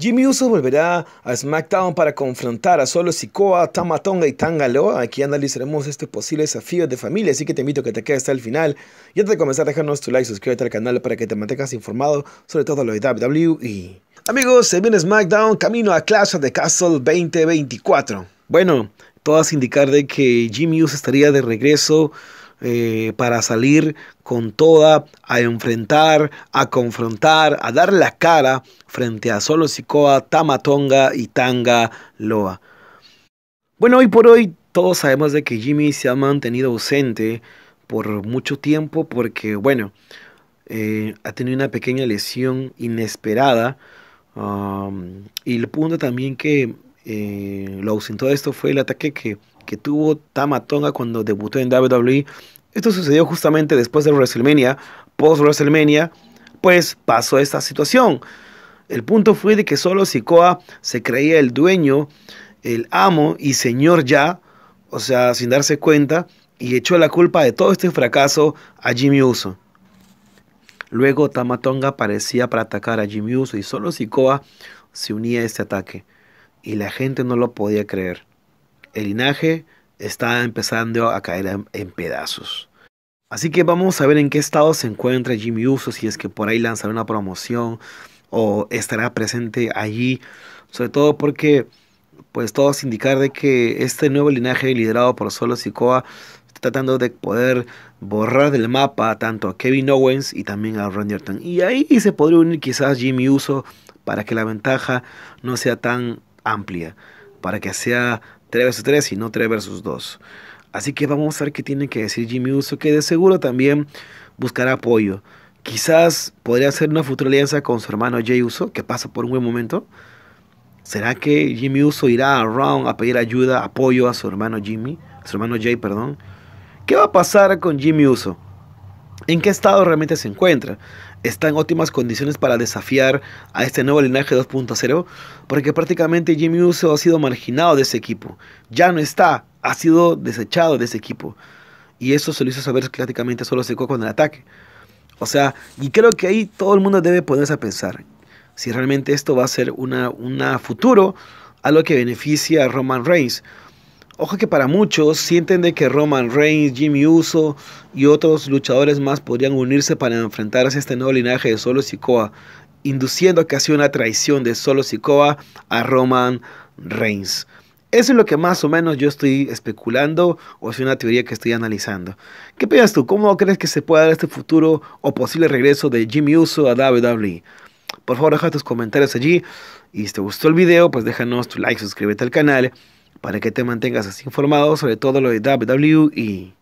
Jimmy Uso volverá a SmackDown para confrontar a Solo Sikoa, Tamatonga y Tangaloa. Aquí analizaremos este posible desafío de familia, así que te invito a que te quedes hasta el final. Y antes de comenzar, déjanos tu like, suscríbete al canal para que te mantengas informado sobre todo lo de WWE. Amigos, se viene SmackDown, camino a Clash of the Castle 2024. Bueno, todo hace indicar de que Jimmy Uso estaría de regreso eh, para salir con toda a enfrentar, a confrontar, a dar la cara frente a Solo Sicoa, Tamatonga y Tanga Loa. Bueno, hoy por hoy todos sabemos de que Jimmy se ha mantenido ausente por mucho tiempo porque, bueno, eh, ha tenido una pequeña lesión inesperada. Um, y el punto también que eh, lo ausentó esto fue el ataque que que tuvo Tama Tonga cuando debutó en WWE. Esto sucedió justamente después de WrestleMania, post WrestleMania, pues pasó esta situación. El punto fue de que solo Sikoa se creía el dueño, el amo y señor ya, o sea, sin darse cuenta, y echó la culpa de todo este fracaso a Jimmy Uso. Luego Tama Tonga aparecía para atacar a Jimmy Uso y solo Sikoa se unía a este ataque. Y la gente no lo podía creer el linaje está empezando a caer en, pedazos. Así que vamos a ver en qué estado se encuentra Jimmy Uso, si es que por ahí lanzará una promoción o estará presente allí, sobre todo porque pues es indicar de que este nuevo linaje liderado por Solo Sikoa está tratando de poder borrar del mapa tanto a Kevin Owens y también a Randy Orton. Y ahí se podría unir quizás Jimmy Uso para que la ventaja no sea tan amplia, para que sea 3 vs 3 y no 3 vs 2. Así que vamos a ver qué tiene que decir Jimmy Uso, que de seguro también buscará apoyo. Quizás podría hacer una futura alianza con su hermano Jay Uso, que pasa por un buen momento. ¿Será que Jimmy Uso irá a Round a pedir ayuda, apoyo a su hermano Jimmy, su hermano Jay, perdón? ¿Qué va a pasar con Jimmy Uso? ¿En qué estado realmente se encuentra? está en óptimas condiciones para desafiar a este nuevo linaje 2.0, porque prácticamente Jimmy Uso ha sido marginado de ese equipo. Ya no está, ha sido desechado de ese equipo. Y eso se lo hizo saber que prácticamente solo secó con el ataque. O sea, y creo que ahí todo el mundo debe ponerse a pensar si realmente esto va a ser un futuro a lo que beneficia a Roman Reigns. Ojo que para muchos sienten de que Roman Reigns, Jimmy Uso y otros luchadores más podrían unirse para enfrentarse a este nuevo linaje de Solo Sikoa, induciendo casi una traición de Solo Sikoa a Roman Reigns. Eso es lo que más o menos yo estoy especulando o es una teoría que estoy analizando. ¿Qué piensas tú? ¿Cómo crees que se puede dar este futuro o posible regreso de Jimmy Uso a WWE? Por favor, deja tus comentarios allí y si te gustó el video, pues déjanos tu like, suscríbete al canal para que te mantengas así informado sobre todo lo de WWE.